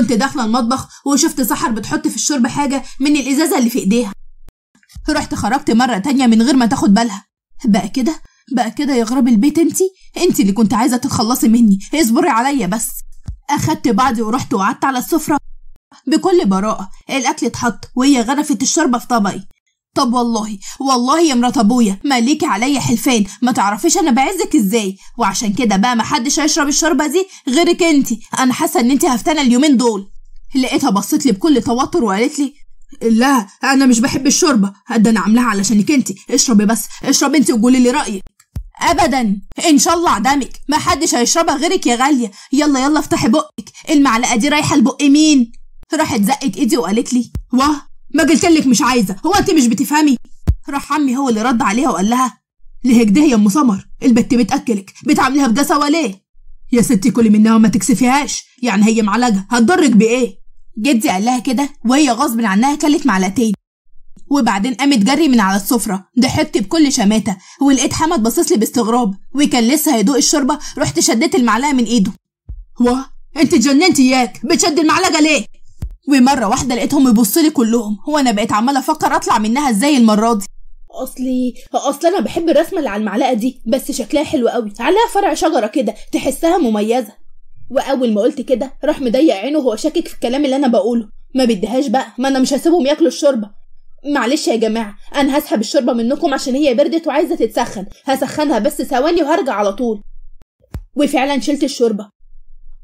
كنت داخله المطبخ وشفت سحر بتحط في الشرب حاجه من الازازه اللي في ايديها رحت خرجت مره تانية من غير ما تاخد بالها بقى كده بقى كده يا غراب البيت انتي انتي اللي كنت عايزه تتخلصي مني اصبري عليا بس اخدت بعضي ورحت وقعدت على السفره بكل براءه الاكل اتحط وهي غرفت الشوربه في طبقي طب والله والله يا مرات ابويا مالك عليا حلفان ما تعرفيش انا بعزك ازاي وعشان كده بقى محدش هيشرب الشوربه دي غيرك انت انا حاسه ان انت هفتنه اليومين دول لقيتها بصت لي بكل توتر وقالت لي لا انا مش بحب الشوربه ده انا عاملاها علشانك انت اشربي بس اشربي انت وقولي لي رايك ابدا ان شاء الله عدمك ما حدش هيشربها غيرك يا غاليه يلا يلا افتحي بقك المعلقه دي رايحه لبق مين راحت زقت ايدي وقالت لي واه ما قلتلك مش عايزه هو انت مش بتفهمي راح عمي هو اللي رد عليها وقال لها لهيك ده يا ام سمر البت بتاكلك بتعمليها بجسوه ليه يا ستي كلي منها وما تكسفيهاش يعني هي معلقه هتضرك بايه جدي قال لها كده وهي غصب عنها كلت معلقتين وبعدين قامت جري من على السفرة ضحكت بكل شماتة ولقيت حمد باصص لي باستغراب وكان لسه هيدوق الشوربة رحت شديت المعلقة من ايده واه انت اتجننتي ياك بتشد المعلقة ليه ومرة واحدة لقيتهم يبصوا لي كلهم هو أنا بقيت عمالة أفكر أطلع منها إزاي المرة دي اصلي اصل انا بحب الرسمه اللي على المعلقه دي بس شكلها حلو قوي عليها فرع شجره كده تحسها مميزه واول ما قلت كده راح مضيق عينه وهو شاكك في الكلام اللي انا بقوله ما بديهاش بقى ما انا مش هسيبهم ياكلوا الشوربه معلش يا جماعه انا هسحب الشوربه منكم عشان هي بردت وعايزه تتسخن هسخنها بس ثواني وهرجع على طول وفعلا شلت الشوربه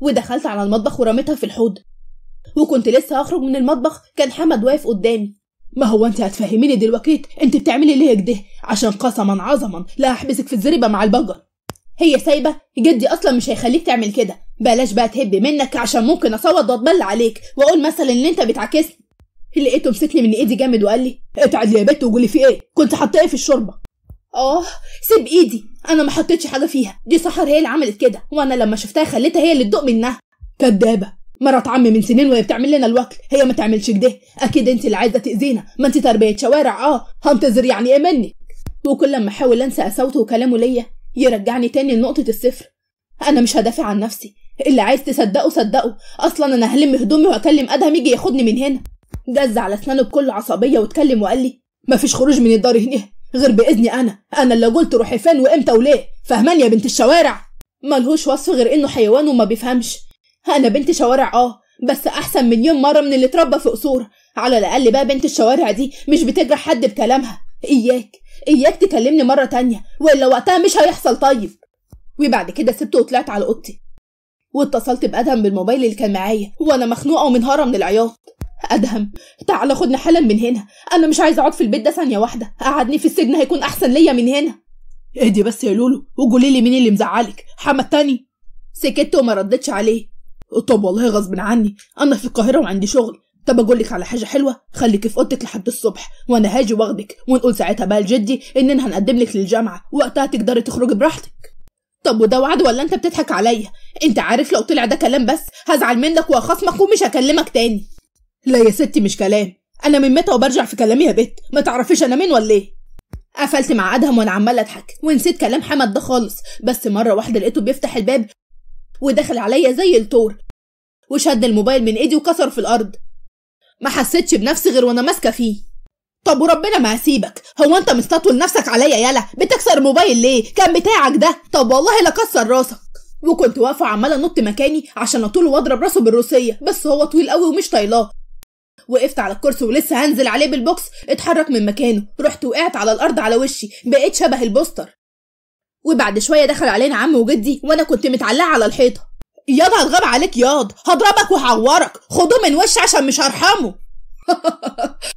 ودخلت على المطبخ ورميتها في الحوض وكنت لسه هخرج من المطبخ كان حمد واقف قدامي ما هو انت هتفهميني دلوقتي انت بتعملي ليه كده عشان قسما عظما لا هحبسك في الزريبه مع البجر هي سايبه جدي اصلا مش هيخليك تعمل كده بلاش بقى تهبي منك عشان ممكن اصوت واتبلى عليك واقول مثلا ان انت بتعاكسني لقيته مسكني من ايدي جامد وقال لي اتعدي يا بت وقولي في ايه كنت حاطه ايه في الشوربه اه سيب ايدي انا ما حطيتش حاجه فيها دي سحر هي اللي عملت كده وانا لما شفتها خليتها هي اللي تدوق منها كدابه مرات عمي من سنين وهي بتعمل لنا الوكل هي ما تعملش كده اكيد انت اللي عايزه تاذينا ما انت تربيه شوارع اه هنتظر يعني ايه منك وكل لما احاول انسى صوته وكلامه ليا يرجعني تاني لنقطه الصفر انا مش هدافع عن نفسي اللي عايز تصدقه صدقه اصلا انا هلم هدومي واكلم ادهم يجي ياخدني من هنا جز على اسنانه بكل عصبيه واتكلم وقال لي مفيش خروج من الدار هنا غير باذني انا انا اللي قلت روحي فين وامتى وليه فهمان يا بنت الشوارع ملهوش وصف غير انه حيوان وما بيفهمش انا بنت شوارع اه بس احسن مليون مره من اللي اتربى في قصور على الاقل بقى بنت الشوارع دي مش بتجرح حد بكلامها اياك اياك تكلمني مره تانية والا وقتها مش هيحصل طيب وبعد كده سبته وطلعت على اوضتي واتصلت بادهم بالموبايل اللي كان معايا وانا مخنوقه ومنهاره من العياط ادهم تعالى خدني حالا من هنا انا مش عايزه اقعد في البيت ده ثانيه واحده قعدني في السجن هيكون احسن ليا من هنا اهدي بس يا لولو وقولي لي مين اللي مزعلك حمد تاني سكت وما ردتش عليه طب والله غصب عني انا في القاهره وعندي شغل طب اقول لك على حاجه حلوه خليك في اوضتك لحد الصبح وانا هاجي واخدك ونقول ساعتها بقى لجدي اننا هنقدم لك للجامعه وقتها تقدري تخرجي براحتك طب وده وعد ولا انت بتضحك عليا انت عارف لو طلع ده كلام بس هزعل منك واخصمك ومش هكلمك تاني لا يا ستي مش كلام انا من متى وبرجع في كلامي يا بت ما تعرفيش انا مين ولا ايه قفلت مع ادهم وانا عماله اضحك ونسيت كلام حمد ده خالص بس مره واحده لقيته بيفتح الباب ودخل عليا زي التور وشد الموبايل من ايدي وكسر في الارض ما حسيتش بنفسي غير وانا ماسكه فيه طب وربنا ما هسيبك هو انت مستطول نفسك عليا يالا بتكسر موبايل ليه كان بتاعك ده طب والله لا كسر راسك وكنت واقفه عماله انط مكاني عشان اطول واضرب راسه بالروسيه بس هو طويل قوي ومش طايلاه وقفت على الكرسي ولسه هنزل عليه بالبوكس اتحرك من مكانه رحت وقعت على الارض على وشي بقيت شبه البوستر وبعد شوية دخل علينا عم وجدي وأنا كنت متعلقة على الحيطة ياض هتغاب عليك ياض هضربك وهعورك خدوه من وشي عشان مش هرحمه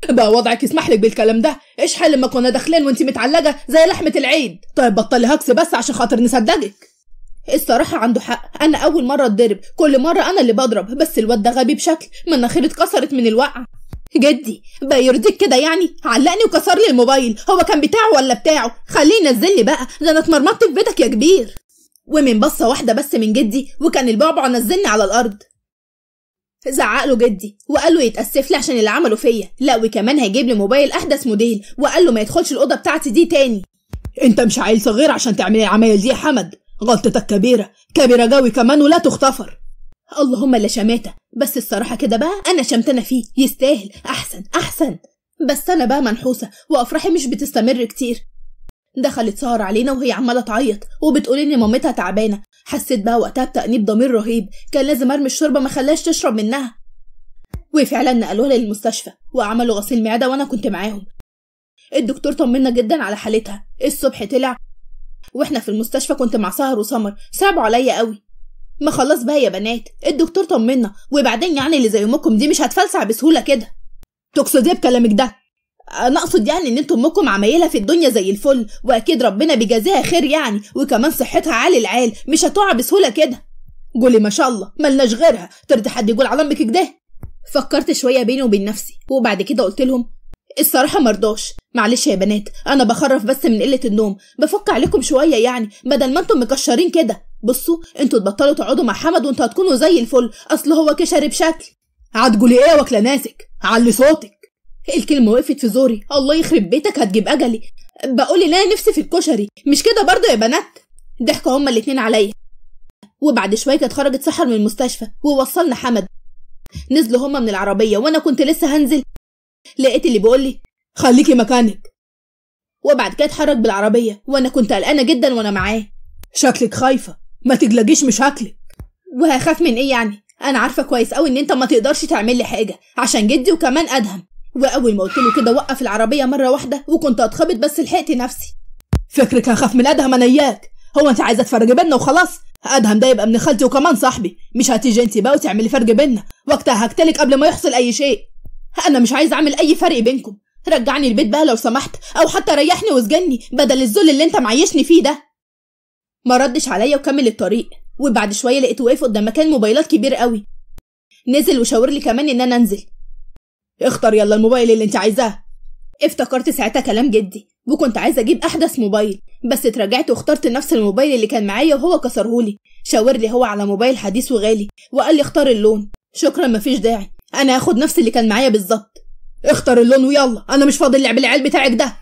بقى وضعك يسمح لك بالكلام ده ايش حل لما كنا داخلين وانت متعلقه زي لحمه العيد طيب بطلي هكس بس عشان خاطر نصدقك الصراحة عنده حق أنا أول مرة أتضرب كل مرة أنا اللي بضرب بس الواد ده غبي بشكل مناخيري اتكسرت من الوقعة جدي بقى يرضيك كده يعني علقني وكسر لي الموبايل هو كان بتاعه ولا بتاعه خليه ينزل لي بقى ده انا اتمرمطت في بيتك يا كبير ومن بصة واحدة بس من جدي وكان البعبع نزلني على الأرض زعق له جدي وقال له يتأسف لي عشان اللي عمله فيا لا وكمان هيجيب لي موبايل أحدث موديل وقال له ما يدخلش الأوضة بتاعتي دي تاني أنت مش عيل صغير عشان تعملي العمايل دي يا حمد غلطتك كبيرة كبيرة جوي كمان ولا تغتفر اللهم لا شماتة بس الصراحة كده بقى أنا شمتانة فيه يستاهل أحسن أحسن بس أنا بقى منحوسة وأفراحي مش بتستمر كتير دخلت سهر علينا وهي عمالة تعيط وبتقول إن مامتها تعبانة حسيت بقى وقتها بتأنيب ضمير رهيب كان لازم أرمي الشوربة ما خلاش تشرب منها وفعلا نقلوها للمستشفى وعملوا غسيل معدة وأنا كنت معاهم الدكتور طمنا جدا على حالتها الصبح طلع واحنا في المستشفى كنت مع سهر وسمر صعبوا عليا قوي ما خلاص بقى يا بنات الدكتور طمنا وبعدين يعني اللي زي امكم دي مش هتفلسع بسهوله كده تقصديه بكلامك ده انا اقصد يعني ان انتوا امكم عمايله في الدنيا زي الفل واكيد ربنا بيجازيها خير يعني وكمان صحتها عالي العال مش هتقع بسهوله كده قولي ما شاء الله ملناش غيرها ترضي حد يقول على امك كده فكرت شويه بيني وبين نفسي وبعد كده قلت لهم الصراحه مرضاش معلش يا بنات انا بخرف بس من قله النوم بفك عليكم شويه يعني بدل ما انتم مكشرين كده بصوا انتوا تبطلوا تقعدوا مع حمد وانتوا هتكونوا زي الفل اصل هو كشري بشكل هتقولي ايه واكله ناسك علي صوتك الكلمه وقفت في زوري الله يخرب بيتك هتجيب اجلي بقولي لا نفسي في الكشري مش كده برضه يا بنات ضحكوا هما الاتنين عليا وبعد شويه كانت خرجت سحر من المستشفى ووصلنا حمد نزلوا هما من العربيه وانا كنت لسه هنزل لقيت اللي بيقول لي خليكي مكانك وبعد كده اتحرك بالعربيه وانا كنت قلقانه جدا وانا معاه شكلك خايفه ما تجلجيش مش هاكلك وهخاف من ايه يعني انا عارفه كويس قوي ان انت ما تقدرش تعمل لي حاجه عشان جدي وكمان ادهم واول ما قلت له كده وقف العربيه مره واحده وكنت هتخبط بس لحقت نفسي فكرك هخاف من ادهم انا اياك هو انت عايزه تفرج بينا وخلاص ادهم ده يبقى ابن خالتي وكمان صاحبي مش هتيجي انت بقى وتعملي فرق بينا وقتها هقتلك قبل ما يحصل اي شيء انا مش عايز اعمل اي فرق بينكم رجعني البيت بقى لو سمحت او حتى ريحني واسجني بدل الذل اللي انت معيشني فيه ده ما ردش عليا وكمل الطريق وبعد شويه لقيته واقف قدام مكان موبايلات كبير قوي نزل وشاور لي كمان ان انا انزل اختار يلا الموبايل اللي انت عايزاه افتكرت ساعتها كلام جدي وكنت عايزه اجيب احدث موبايل بس اتراجعت واخترت نفس الموبايل اللي كان معايا وهو كسرهولي شاور لي هو على موبايل حديث وغالي وقال لي اختار اللون شكرا مفيش داعي انا هاخد نفس اللي كان معايا بالظبط اختار اللون ويلا انا مش فاضل لعب العيال بتاعك ده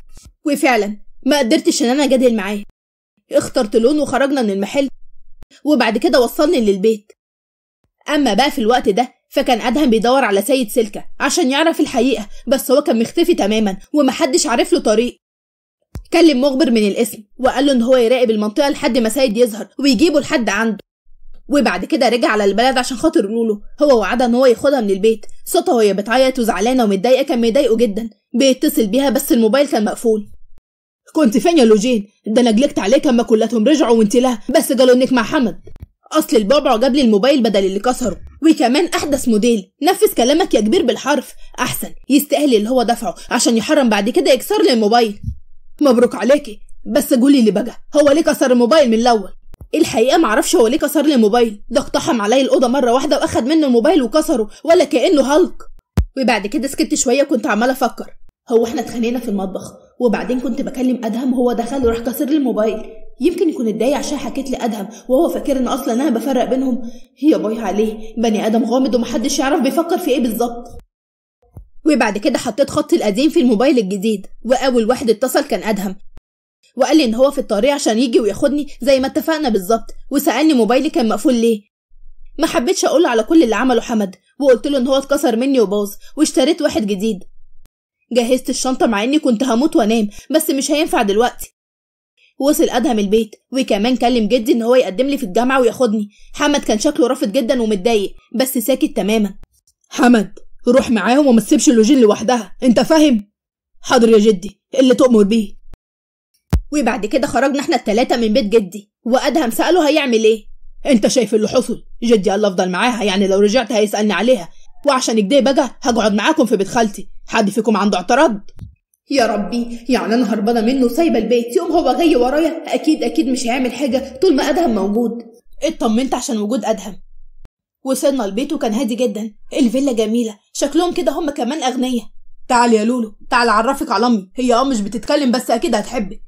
وفعلا ما قدرتش ان انا اجادل معاه اخترت لون وخرجنا من المحل وبعد كده وصلني للبيت أما بقى في الوقت ده فكان أدهم بيدور على سيد سلكة عشان يعرف الحقيقة بس هو كان مختفي تماما ومحدش عارف له طريق كلم مخبر من الاسم وقال له إن هو يراقب المنطقة لحد ما سيد يظهر ويجيبه لحد عنده وبعد كده رجع على البلد عشان خاطر لولو هو وعدها ان هو ياخدها من البيت صوتها وهي بتعيط وزعلانه ومتضايقه كان مضايقه جدا بيتصل بيها بس الموبايل كان مقفول كنت فين يا لوجين ده انا جلكت عليك اما كلاتهم رجعوا وانت لا بس قالوا انك مع حمد اصل البابا جاب لي الموبايل بدل اللي كسره وكمان احدث موديل نفذ كلامك يا كبير بالحرف احسن يستاهل اللي هو دفعه عشان يحرم بعد كده يكسر لي الموبايل مبروك عليكي بس قولي اللي بقى هو ليه كسر الموبايل من الاول الحقيقه معرفش هو ليه كسر لي الموبايل ده اقتحم عليا الاوضه مره واحده واخد منه الموبايل وكسره ولا كانه هالك وبعد كده سكت شويه كنت عماله افكر هو احنا اتخانقنا في المطبخ وبعدين كنت بكلم ادهم هو دخل وراح كسر لي الموبايل يمكن يكون اتضايق عشان حكيت لي ادهم وهو فاكر ان اصلا انا بفرق بينهم يا باي عليه بني ادم غامض ومحدش يعرف بيفكر في ايه بالظبط وبعد كده حطيت خطي القديم في الموبايل الجديد واول واحد اتصل كان ادهم وقال لي ان هو في الطريق عشان يجي وياخدني زي ما اتفقنا بالظبط وسالني موبايلي كان مقفول ليه ما حبيتش اقول على كل اللي عمله حمد وقلت له ان هو اتكسر مني وباظ واشتريت واحد جديد جهزت الشنطة مع إني كنت هموت وأنام بس مش هينفع دلوقتي وصل أدهم البيت وكمان كلم جدي إن هو يقدم لي في الجامعة وياخدني حمد كان شكله رافض جدا ومتضايق بس ساكت تماما حمد روح معاهم وما تسيبش لوجين لوحدها انت فاهم حاضر يا جدي اللي تؤمر بيه وبعد كده خرجنا احنا التلاتة من بيت جدي وأدهم سأله هيعمل ايه انت شايف اللي حصل جدي الله افضل معاها يعني لو رجعت هيسألني عليها وعشان كده بقى هقعد معاكم في بيت خالتي حد فيكم عنده اعتراض يا ربي يعني انا هربانه منه سايبه البيت يوم هو جاي ورايا اكيد اكيد مش هيعمل حاجه طول ما ادهم موجود اطمنت عشان وجود ادهم وصلنا البيت وكان هادي جدا الفيلا جميله شكلهم كده هم كمان اغنياء تعال يا لولو تعال اعرفك على امي هي اه مش بتتكلم بس اكيد هتحبك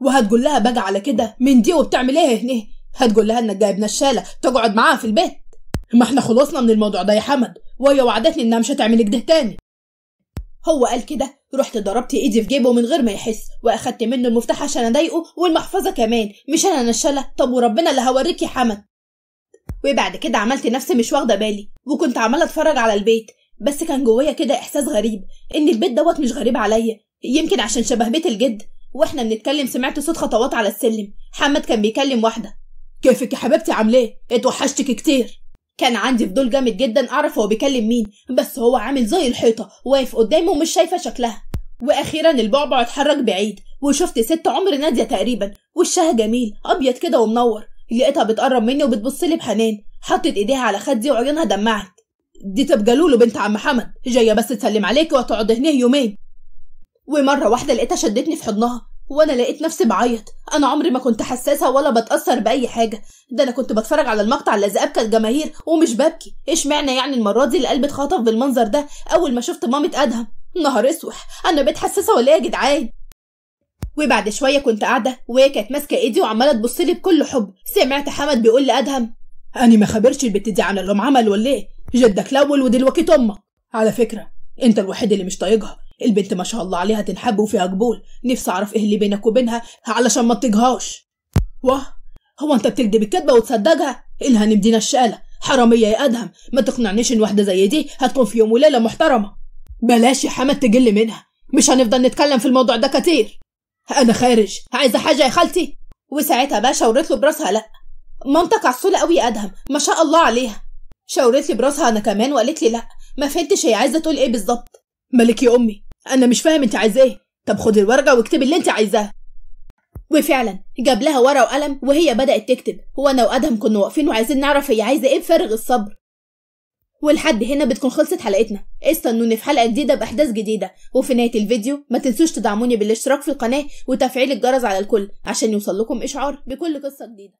وهتقول لها بقى على كده من دي وبتعمل ايه هنا هتقول لها انك جايب نشاله تقعد معاها في البيت ما احنا خلصنا من الموضوع ده يا حمد وهي وعدتني انها مش هتعمل كده تاني هو قال كده رحت ضربت ايدي في جيبه من غير ما يحس واخدت منه المفتاح عشان اضايقه والمحفظه كمان مش انا نشله طب وربنا اللي هوريك يا حمد وبعد كده عملت نفسي مش واخده بالي وكنت عماله اتفرج على البيت بس كان جوايا كده احساس غريب ان البيت دوت مش غريب عليا يمكن عشان شبه بيت الجد واحنا بنتكلم سمعت صوت خطوات على السلم حمد كان بيكلم واحده كيفك يا حبيبتي عامله ايه اتوحشتك كتير كان عندي فضول جامد جدا اعرف هو بيكلم مين بس هو عامل زي الحيطه واقف قدامي ومش شايفه شكلها واخيرا البعبع اتحرك بعيد وشفت ست عمر ناديه تقريبا وشها جميل ابيض كده ومنور لقيتها بتقرب مني وبتبص لي بحنان حطت ايديها على خدي وعيونها دمعت دي تبجلوله بنت عم حمد جايه بس تسلم عليكي وتقعد هنا يومين ومره واحده لقيتها شدتني في حضنها وانا لقيت نفسي بعيط انا عمري ما كنت حساسه ولا بتاثر باي حاجه ده انا كنت بتفرج على المقطع اللي ذئاب الجماهير ومش ببكي ايش معنى يعني المره دي القلب اتخطف بالمنظر ده اول ما شفت مامه ادهم نهار اسوح انا بقيت حساسه ولا إيه يا جدعان وبعد شويه كنت قاعده وهي كانت ماسكه ايدي وعماله تبص لي بكل حب سمعت حمد بيقول لادهم اني ما خبرش البت دي عن اللي عمل ولا ايه جدك الاول ودلوقتي امك على فكره انت الوحيد اللي مش طايقها البنت ما شاء الله عليها تنحب وفيها قبول نفسي اعرف ايه اللي بينك وبينها علشان ما تطيقهاش واه هو انت بتكدب الكدبه وتصدقها الها نبدينا الشاله حراميه يا ادهم ما تقنعنيش ان واحده زي دي هتكون في يوم وليله محترمه بلاش يا حمد تجل منها مش هنفضل نتكلم في الموضوع ده كتير انا خارج عايزه حاجه يا خالتي وساعتها بقى شاورت له براسها لا مامتك عسوله قوي يا ادهم ما شاء الله عليها شاورت لي براسها انا كمان وقالت لي لا ما فهمتش هي عايزه تقول ايه بالظبط مالك يا امي انا مش فاهم انت عايز ايه طب خد الورقه واكتب اللي انت عايزاه وفعلا جاب لها ورقه وقلم وهي بدات تكتب وانا وادهم كنا واقفين وعايزين نعرف هي عايزه ايه بفارغ الصبر ولحد هنا بتكون خلصت حلقتنا استنوني في حلقه جديده باحداث جديده وفي نهايه الفيديو ما تنسوش تدعموني بالاشتراك في القناه وتفعيل الجرس على الكل عشان يوصل لكم اشعار بكل قصه جديده